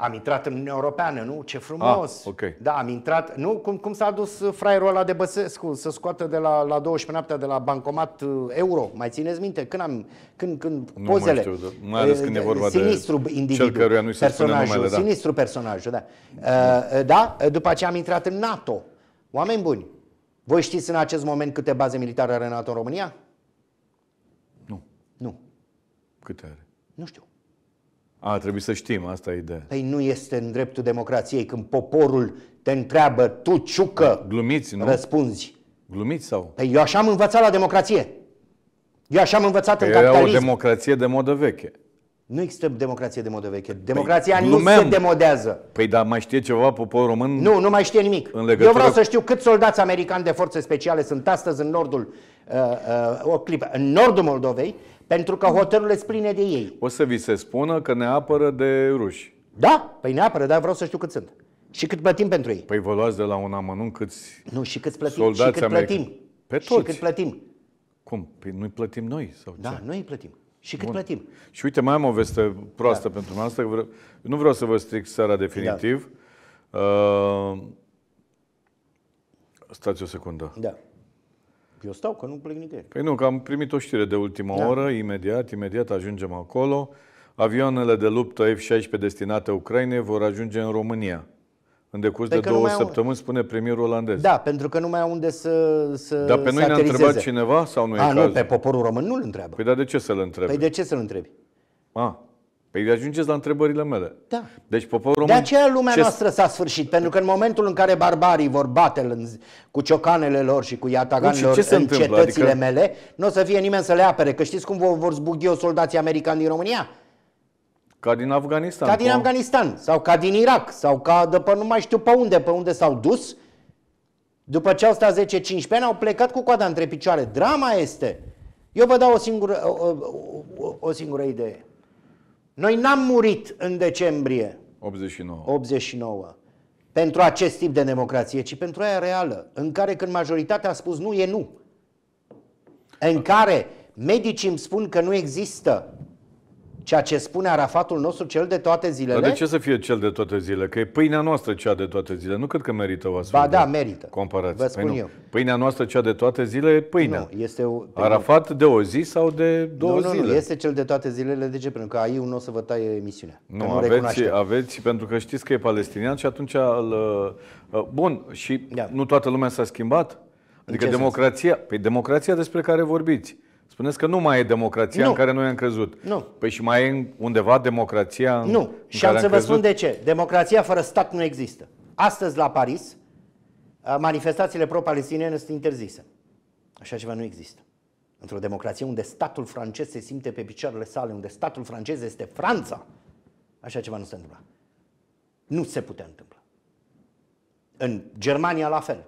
Am intrat în Uniunea Europeană, nu? Ce frumos! Ah, okay. Da, am intrat. Nu, cum, cum s-a dus uh, fraierul ăla de Băsescu să scoată de la, la 12 noaptea de la bancomat uh, euro? Mai țineți minte? Când am, când, când nu pozele. Mai, știu, da. mai ales când e vorba sinistru de individul, cel căruia nu se personajul, spune numele, da. Sinistru personajul, da. Uh, da, după aceea am intrat în NATO. Oameni buni, voi știți în acest moment câte baze militare are NATO în România? Nu. Nu. Câte are? Nu știu. A, trebuie să știm, asta e ideea. Păi nu este în dreptul democrației când poporul te întreabă, tu ciucă, Glumiți, nu? răspunzi. Glumiți sau? Păi eu așa am învățat la democrație. Eu așa am învățat păi în capitalism. Era o democrație de modă veche. Nu există democrație de modă veche. Păi Democrația păi, nu se demodează. Păi dar mai știe ceva poporul român? Nu, nu mai știe nimic. În legătură... Eu vreau să știu câți soldați americani de forțe speciale sunt astăzi în nordul, uh, uh, o clipă, în nordul Moldovei pentru că hotelurile sunt pline de ei. O să vi se spună că ne apără de ruși. Da, păi ne apără, dar vreau să știu cât sunt. Și cât plătim pentru ei. Păi vă luați de la un amănunt câți Nu, și cât plătim. și cât americani. plătim. Pe toți. Și cât plătim. Cum? Păi nu-i plătim noi? Sau da, ce? Da, noi îi plătim. Și cât Bun. plătim. Și uite, mai am o veste proastă da. pentru noastră. Vreau, nu vreau să vă stric seara da. definitiv. Da. Uh, stați o secundă. Da. Eu stau, că nu plec nicăieri. Păi nu, că am primit o știre de ultima da. oră, imediat, imediat ajungem acolo. Avioanele de luptă F-16 destinate Ucrainei vor ajunge în România. În decurs păi de două săptămâni, au... spune premierul olandez. Da, pentru că nu mai au unde să să Dar pe noi ne-a întrebat cineva sau nu e A, caz? nu, pe poporul român nu-l întreabă. Păi dar de ce să-l întrebi? Păi de ce să-l întrebi? A. Păi ajungeți la întrebările mele. Da. Deci poporul român... De aceea lumea ce... noastră s-a sfârșit, pentru că în momentul în care barbarii vor bate în, cu ciocanele lor și cu iataganilor deci, ce în cetățile adică... mele, nu o să fie nimeni să le apere, că știți cum vor zbugi o soldații americani din România? Ca din Afganistan. Ca din Afganistan sau ca din Irak sau ca după nu mai știu pe unde, pe unde s-au dus. După ce au stat 10-15 ani, au plecat cu coada între picioare. Drama este. Eu vă dau o singură, o, o, o, o singură idee. Noi n-am murit în decembrie 89. 89 pentru acest tip de democrație, ci pentru aia reală, în care când majoritatea a spus nu, e nu. În care medicii îmi spun că nu există ceea ce spune Arafatul nostru, cel de toate zilele. Dar de ce să fie cel de toate zilele? Că e pâinea noastră cea de toate zilele. Nu cred că merită o astfel Ba da, merită. Comparație. Vă spun păi nu. eu. Pâinea noastră cea de toate zilele e pâinea. Nu, este o, păi Arafat de o zi sau de două nu, nu, zile? Nu, este cel de toate zilele. De ce? Pentru că aici nu o să vă taie emisiunea. Nu, nu aveți, aveți, pentru că știți că e palestinian și atunci îl, uh, Bun, și da. nu toată lumea s-a schimbat? Adică democrația, pe păi democrația despre care vorbiți Spuneți că nu mai e democrația nu. în care noi am crezut. Nu. Păi și mai e undeva democrația Nu. În și care am să am vă crezut? spun de ce. Democrația fără stat nu există. Astăzi la Paris, manifestațiile pro-palestiniene sunt interzise. Așa ceva nu există. Într-o democrație unde statul francez se simte pe picioarele sale, unde statul francez este Franța, așa ceva nu se întâmplă. Nu se putea întâmpla. În Germania la fel.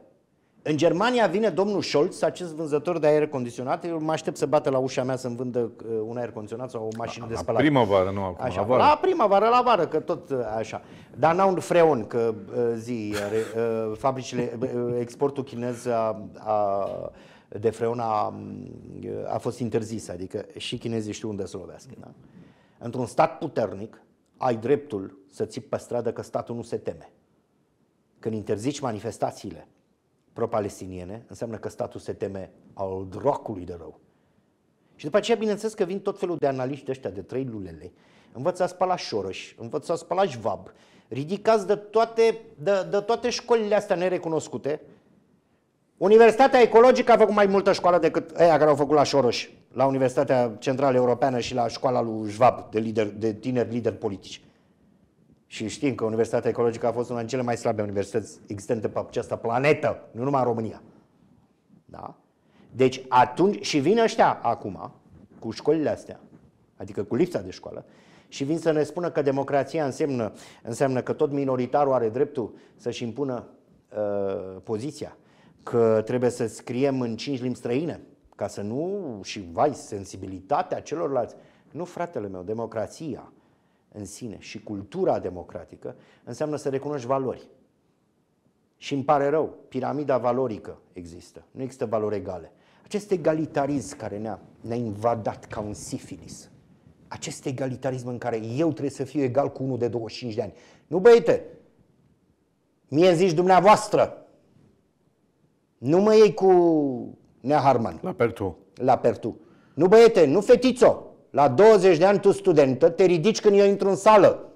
În Germania vine domnul Scholz, acest vânzător de aer condiționat. Eu mă aștept să bată la ușa mea să-mi vândă uh, un aer condiționat sau o mașină la, de spălat. La primăvară, nu acum, așa. la vară. La primăvară, la vară, că tot uh, așa. Dar n-au un freon, că uh, zi, fabricile, exportul chinez a, a, de freon a, a fost interzis. Adică și chinezii știu unde să lovească. Da? Într-un stat puternic ai dreptul să ții pe stradă că statul nu se teme. Când interzici manifestațiile, pro-palestiniene, înseamnă că statul se teme al dracului de rău. Și după aceea, bineînțeles că vin tot felul de analiști de ăștia de trei lulele. Învățați pe la Șoroș, învățați pe la Jvab, ridicați de toate, de, de toate școlile astea nerecunoscute. Universitatea Ecologică a făcut mai multă școală decât aia care au făcut la Șoroș, la Universitatea Centrală Europeană și la școala lui Jvab de, lider, de tineri lideri politici și știm că Universitatea Ecologică a fost una dintre cele mai slabe universități existente pe această planetă, nu numai în România. Da? Deci atunci, și vin ăștia acum, cu școlile astea, adică cu lipsa de școală, și vin să ne spună că democrația înseamnă, înseamnă că tot minoritarul are dreptul să-și impună uh, poziția, că trebuie să scriem în cinci limbi străine, ca să nu, și vai, sensibilitatea celorlalți. Nu, fratele meu, democrația în sine și cultura democratică înseamnă să recunoști valori. Și îmi pare rău, piramida valorică există, nu există valori egale. Acest egalitarism care ne-a, ne invadat ca un sifilis, acest egalitarism în care eu trebuie să fiu egal cu unul de 25 de ani. Nu, băiete, mie îmi zici dumneavoastră, nu mă iei cu Nea Harman. La Pertu. La Pertu. Nu, băiete, nu fetițo la 20 de ani tu studentă, te ridici când eu intru în sală.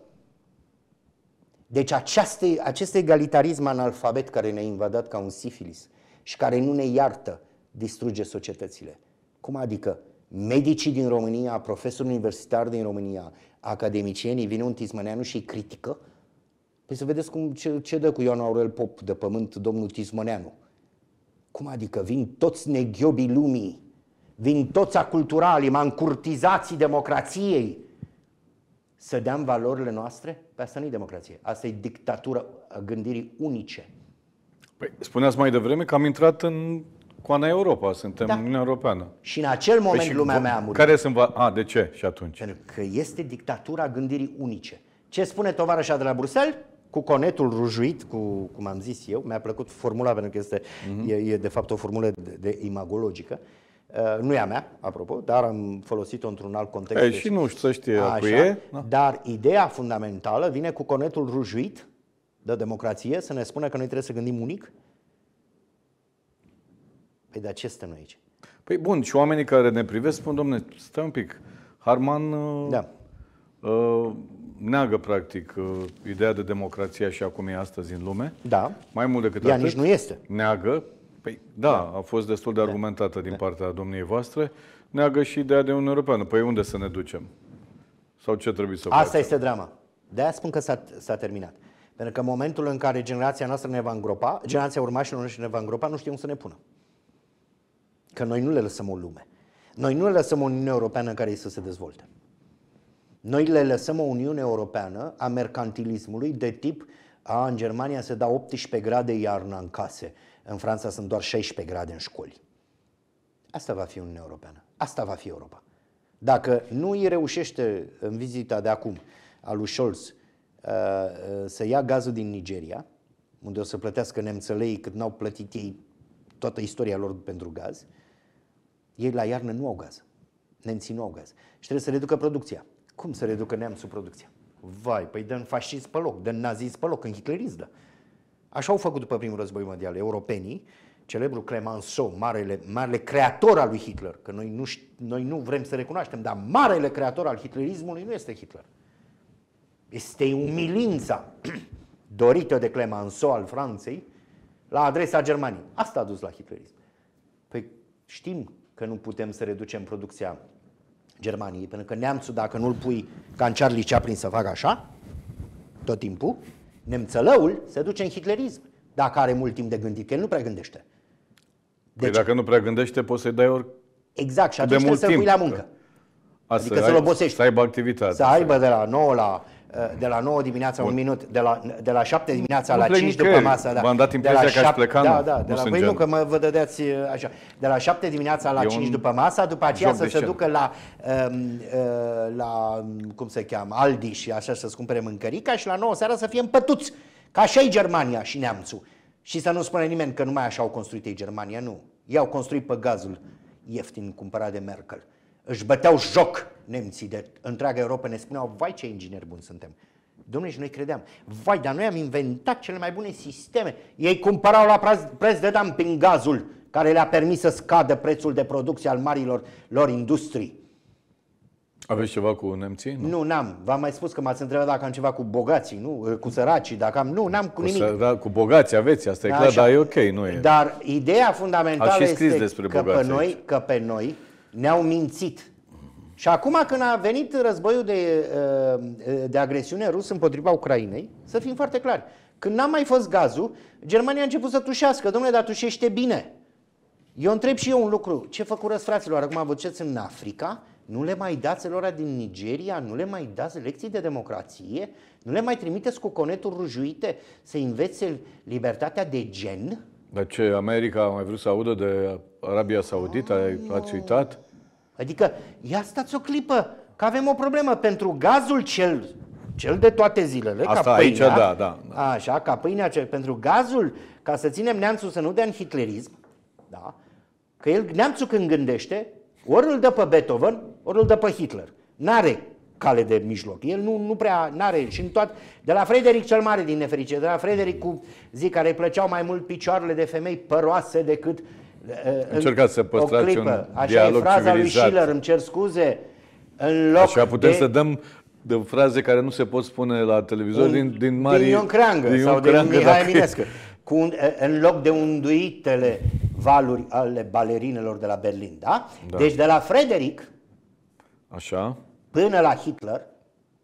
Deci această, acest egalitarism analfabet care ne-a invadat ca un sifilis și care nu ne iartă, distruge societățile. Cum adică? Medicii din România, profesori universitari din România, academicienii, vine un Tismăneanu și îi critică? Păi să vedeți cum, ce, ce dă cu Ioan Aurel Pop de pământ domnul Tismăneanu. Cum adică vin toți neghiobii lumii vin toți aculturalii, curtizații democrației, să deam valorile noastre? Pe asta nu e democrație. Asta e dictatură a gândirii unice. Păi, spuneați mai devreme că am intrat în Coana Europa, suntem da. Uniunea Europeană. Și în acel păi moment păi lumea mea a murit. Care sunt... Va... A, de ce și atunci? Pentru că este dictatura gândirii unice. Ce spune tovarășa de la Bruxelles? Cu conetul rujuit, cu, cum am zis eu, mi-a plăcut formula pentru că este, mm-hmm. e, e de fapt o formulă de, de imagologică. Uh, Uh, nu e a mea, apropo, dar am folosit-o într-un alt context. E, și nu știu să știe Așa, cu e. Da. Dar ideea fundamentală vine cu conetul rujuit de democrație să ne spună că noi trebuie să gândim unic? Păi de ce suntem noi aici? Păi bun, și oamenii care ne privesc spun, domne, stai un pic, Harman uh, da. uh, neagă practic uh, ideea de democrație așa cum e astăzi în lume. Da. Mai mult decât Ea atât, nici nu este. Neagă, Păi, da, da, a fost destul de da. argumentată da. din partea domniei voastre. Neagă și ideea de Uniunea Europeană. Păi unde să ne ducem? Sau ce trebuie să facem? Asta este drama. De-aia spun că s-a, s-a terminat. Pentru că în momentul în care generația noastră ne va îngropa, generația urmașilor noștri ne va îngropa, nu știu unde să ne pună. Că noi nu le lăsăm o lume. Noi nu le lăsăm o Uniune Europeană în care ei să se dezvolte. Noi le lăsăm o Uniune Europeană a mercantilismului de tip a, în Germania se dau 18 grade iarna în case în Franța sunt doar 16 grade în școli. Asta va fi Uniunea Europeană. Asta va fi Europa. Dacă nu îi reușește în vizita de acum a lui Scholz uh, uh, să ia gazul din Nigeria, unde o să plătească nemțelei cât n-au plătit ei toată istoria lor pentru gaz, ei la iarnă nu au gaz. Nemții nu au gaz. Și trebuie să reducă producția. Cum să reducă neamțul producția? Vai, păi dăm fascist pe loc, dăm nazist pe loc, în hitlerist, da. Așa au făcut după primul război mondial europenii, celebrul Clemenceau, marele, marele creator al lui Hitler, că noi nu, noi nu vrem să recunoaștem, dar marele creator al hitlerismului nu este Hitler. Este umilința dorită de Clemenceau al Franței la adresa Germaniei. Asta a dus la hitlerism. Păi știm că nu putem să reducem producția Germaniei, pentru că neamțul, dacă nu-l pui ca în Charlie Chaplin să facă așa, tot timpul, Nemțălăul se duce în hitlerism, dacă are mult timp de gândit, că el nu prea gândește. Păi deci, păi dacă nu prea gândește, poți să-i dai ori Exact, și atunci trebuie să-l pui la muncă. adică să-l obosești. Să aibă activitate. Să aibă de la 9 la Uh, de la 9 dimineața Bun. un minut, de la, de la 7 dimineața nu la 5 după masă. Da. V-am dat impresia de la că aș pleca, da, da, nu, da, de nu la, păi nu, că mă vă dădeați uh, așa. De la 7 dimineața la e 5 după masă, după aceea să se ducă la, um, uh, la, um, cum se cheamă, Aldi și așa să-ți cumpere mâncărica și la 9 seara să fie împătuți. Ca așa e Germania și neamțul. Și să nu spune nimeni că numai așa au construit ei Germania, nu. Ei au construit pe gazul ieftin cumpărat de Merkel își băteau joc nemții de întreaga Europa, ne spuneau, vai ce ingineri buni suntem. Domnule, și noi credeam, vai, dar noi am inventat cele mai bune sisteme. Ei cumpărau la preț, de dumping gazul, care le-a permis să scadă prețul de producție al marilor lor industrii. Aveți ceva cu nemții? Nu, nu n-am. V-am mai spus că m-ați întrebat dacă am ceva cu bogații, nu? Cu săracii, dacă am... Nu, n-am cu, cu nimic. cu bogații aveți, asta e clar, așa. dar e ok, nu e. Dar ideea fundamentală scris este despre că, pe noi, că pe noi ne-au mințit. Și acum când a venit războiul de, uh, de agresiune rus împotriva Ucrainei, să fim foarte clari, când n-a mai fost gazul, Germania a început să tușească. Domnule, dar tușește bine. Eu întreb și eu un lucru. Ce cu fraților? Acum vă duceți în Africa, nu le mai dați lor din Nigeria, nu le mai dați lecții de democrație, nu le mai trimiteți cu coneturi rujuite să învețe libertatea de gen? Dar ce, America a mai vrut să audă de Arabia Saudită? Oh. Ați uitat? Adică, ia stați o clipă, că avem o problemă pentru gazul cel, cel de toate zilele, Asta ca pâinea, aici, da, da, da. Așa, ca pâinea, cel, pentru gazul, ca să ținem neamțul să nu dea în hitlerism, da? că el, neamțul când gândește, ori îl dă pe Beethoven, ori îl dă pe Hitler. N-are cale de mijloc. El nu, nu prea n-are și în toate. de la Frederic cel Mare din nefericire, de la Frederic cu zi care îi plăceau mai mult picioarele de femei păroase decât Încercați să păstrați o clipă. un Așa e fraza civilizat. lui Schiller, îmi cer scuze. În loc Așa putem de... să dăm de fraze care nu se pot spune la televizor un, din, din mari... Din Ion Creangă din Ion sau Creangă, din Mihai dacă... Cu un, în loc de unduitele valuri ale balerinelor de la Berlin, da? da. Deci de la Frederic Așa. până la Hitler,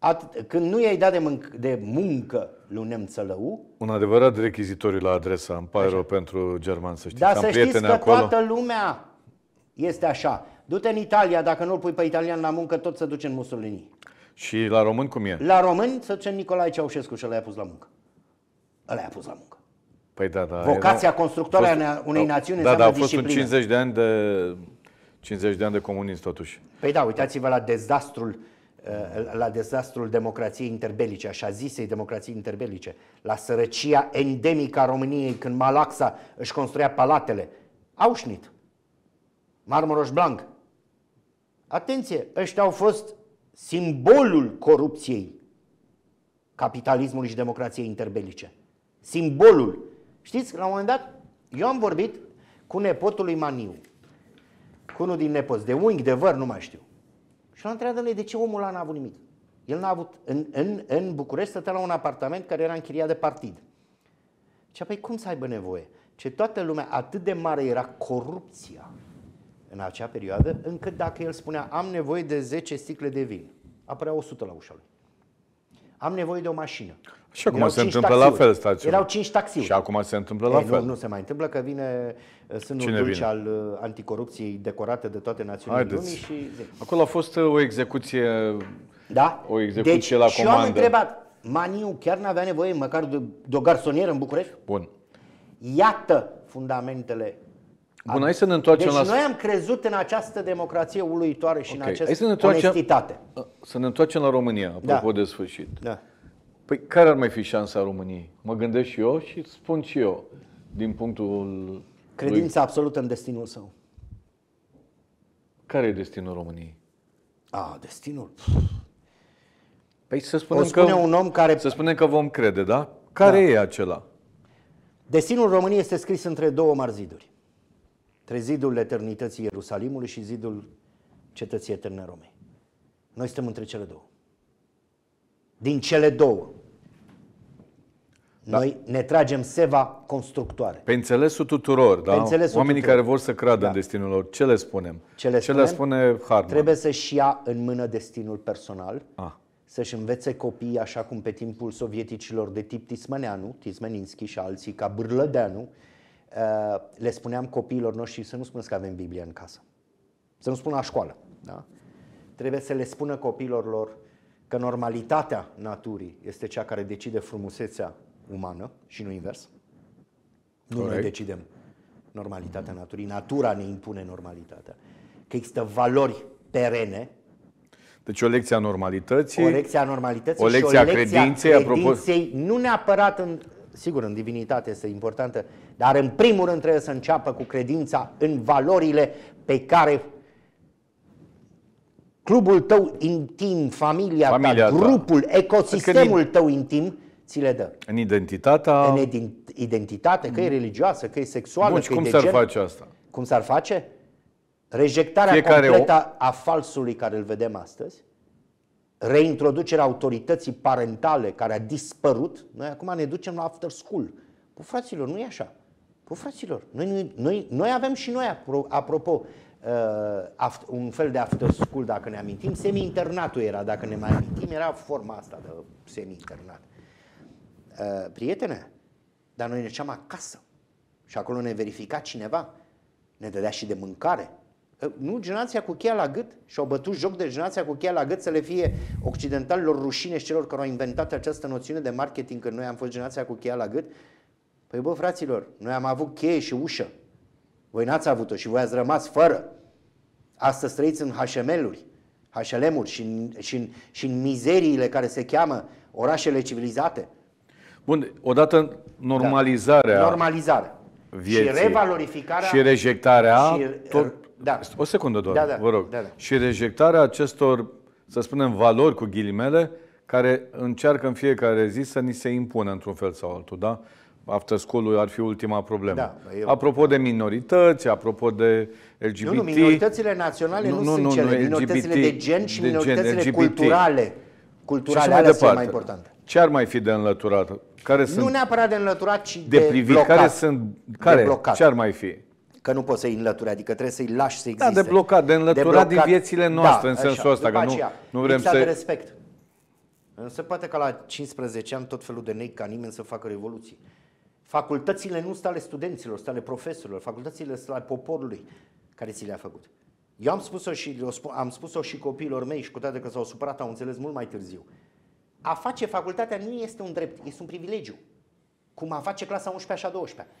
At- când nu i-ai dat de, mânc- de muncă lui Nemțălău... Un adevărat rechizitoriu la adresa, îmi pare rău pentru german, să știți. Dar să știți că acolo. toată lumea este așa. Du-te în Italia, dacă nu-l pui pe italian la muncă, tot se duce în Mussolini. Și la român cum e? La român să duce Nicolae Ceaușescu și ăla i-a pus la muncă. Ăla i-a pus la muncă. Păi da, da. Vocația era... constructoare a unei da, națiuni Da, da, a fost disciplină. un 50 de ani de 50 de ani de comunism totuși. Păi da, uitați-vă la dezastrul Uh, la dezastrul democrației interbelice, așa zisei democrației interbelice, la sărăcia endemică a României când Malaxa își construia palatele. Aușnit, Marmoroș Blanc. Atenție, ăștia au fost simbolul corupției capitalismului și democrației interbelice. Simbolul. Știți, la un moment dat, eu am vorbit cu nepotul lui Maniu, cu unul din nepoți, de unghi, de văr, nu mai știu. Și l-am întrebat, de ce omul ăla n-a avut nimic? El n-a avut, în, în, în București stătea la un apartament care era închiriat de partid. Ce păi cum să aibă nevoie? Ce toată lumea, atât de mare era corupția în acea perioadă, încât dacă el spunea am nevoie de 10 sticle de vin, apărea 100 la ușa lui am nevoie de o mașină. Și acum Erau se întâmplă taxiuri. la fel stațiunea. Erau cinci taxiuri. Și acum se întâmplă la Ei, fel. Nu, nu se mai întâmplă că vine uh, sânul Cine dulce vine? al uh, anticorupției decorate de toate națiunile Haideți. lumii. Și... Acolo a fost uh, o execuție, da? o execuție deci, la comandă. Și eu am întrebat, Maniu chiar n-avea nevoie măcar de, de o garsonieră în București? Bun. Iată fundamentele Bun, hai să ne întoarcem deci la... noi am crezut în această democrație uluitoare și okay. în această să ne întoarcem... onestitate. Uh, să ne întoarcem la România, da. apropo da. de sfârșit. Da. Păi care ar mai fi șansa României? Mă gândesc și eu și spun și eu, din punctul Credința lui... absolută în destinul său. Care e destinul României? A, destinul... Păi să spunem spune că... un om care... Să spunem că vom crede, da? Care da. e acela? Destinul României este scris între două mari ziduri între zidul eternității Ierusalimului și zidul cetății eterne Romei. Noi suntem între cele două. Din cele două. Da. Noi ne tragem seva constructoare. Pe înțelesul tuturor, da? Pe înțelesul Oamenii tuturor. care vor să creadă da. în destinul lor, ce le spunem? Ce le, ce spunem? le spune Hartmann? Trebuie să-și ia în mână destinul personal, ah. să-și învețe copiii, așa cum pe timpul sovieticilor de tip Tismaneanu, Tismeninski și alții, ca Bârlădeanu, le spuneam copiilor noștri să nu spună că avem Biblie în casă. Să nu spună la școală. Da? Trebuie să le spună copiilor lor că normalitatea naturii este cea care decide frumusețea umană și nu invers. Nu noi decidem normalitatea naturii. Natura ne impune normalitatea. Că există valori perene. Deci o lecție a normalității. O lecție a normalității o lecție și o lecție a credinței, credinței apropo... nu neapărat în, sigur, în divinitate este importantă, dar în primul rând trebuie să înceapă cu credința în valorile pe care clubul tău intim, familia, familia ta, ta, grupul, ecosistemul tău intim ți le dă. În identitatea... În identitate, că e mm. religioasă, că e sexuală, Bun, că cum e s-ar face asta? Cum s-ar face? Rejectarea Fiecare completă o... a falsului care îl vedem astăzi, reintroducerea autorității parentale care a dispărut, noi acum ne ducem la after school. Păi fraților, nu e așa. Păi fraților, noi, noi, noi avem și noi, apropo, uh, un fel de after school, dacă ne amintim, semi-internatul era, dacă ne mai amintim, era forma asta de semi-internat. Uh, prietene, dar noi ne ceam acasă și acolo ne verifica cineva, ne dădea și de mâncare, nu generația cu cheia la gât și-au bătut joc de generația cu cheia la gât să le fie occidentalilor rușine și celor care au inventat această noțiune de marketing că noi am fost generația cu cheia la gât. Păi bă, fraților, noi am avut cheie și ușă. Voi n-ați avut-o și voi ați rămas fără. Astăzi trăiți în HML-uri, HLM-uri și în, și, în, și în mizeriile care se cheamă orașele civilizate. Bun, odată normalizarea. Da. Normalizarea. Vieții. Și revalorificarea. Și rejectarea. Și tot da. O secundă doar, da, da, vă rog. Da, da. Și rejectarea acestor, să spunem, valori cu ghilimele, care încearcă în fiecare zi să ni se impună într-un fel sau altul, da? After school ar fi ultima problemă. Da, eu... Apropo de minorități, apropo de LGBT... Nu, nu, minoritățile naționale nu, nu, sunt nu, cele, nu, minoritățile de gen și de minoritățile gen, culturale. Culturale, alea sunt mai importante. Ce ar mai fi de înlăturat? Care sunt nu neapărat de înlăturat, ci de, de privit. Care sunt... Care? De Ce ar mai fi? că nu poți să-i înlături, adică trebuie să-i lași să da, existe. Da, de blocat, de înlăturat de blocat, din viețile da, noastre, da, în sensul ăsta, că nu, nu vrem să... de respect. Însă poate că la 15 ani tot felul de nei ca nimeni să facă revoluție. Facultățile nu sunt ale studenților, sunt ale profesorilor, facultățile sunt ale poporului care ți le-a făcut. Eu am spus-o și, am spus-o și copiilor mei și cu toate că s-au supărat, au înțeles mult mai târziu. A face facultatea nu este un drept, este un privilegiu. Cum a face clasa 11 și a 12.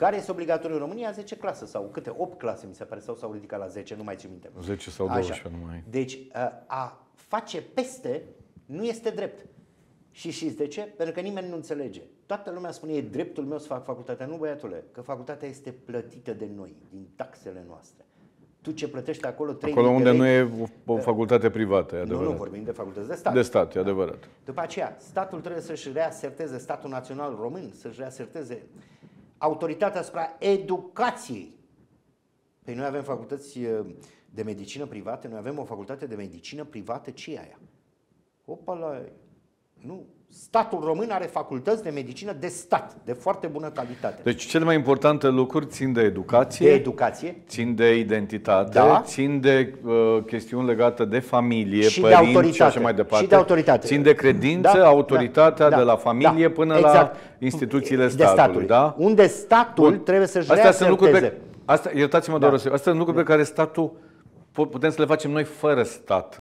Care este obligatoriu în România? 10 clase sau câte 8 clase, mi se pare, sau s-au ridicat la 10, nu mai țin minte. 10 sau 12 Așa. numai. Deci ă, a face peste nu este drept. Și știți de ce? Pentru că nimeni nu înțelege. Toată lumea spune, e dreptul meu să fac facultatea. Nu, băiatule, că facultatea este plătită de noi, din taxele noastre. Tu ce plătești acolo 3 Acolo unde nu e o ă, facultate privată, e adevărat. Nu, nu, vorbim de facultăți de stat. De stat, e da? adevărat. După aceea, statul trebuie să-și reaserteze, statul național român, să-și reaserteze autoritatea asupra educației. Păi noi avem facultăți eh, de medicină private, noi avem o facultate de medicină privată, ce e aia? Opa la... Nu, statul român are facultăți de medicină de stat, de foarte bună calitate. Deci cele mai importante lucruri țin de educație, de educație. țin de identitate, da. țin de uh, chestiuni legate de familie, și părinți de autoritate. și așa mai departe. Și de autoritate. Țin de credință, da, da autoritatea da, da, de la familie da, până exact. la instituțiile statului. De statului. Da? Unde statul Bun. trebuie să-și Astea sunt lucruri pe, asta, iertați-mă da. doar Astea sunt lucruri da. pe care statul putem să le facem noi fără stat.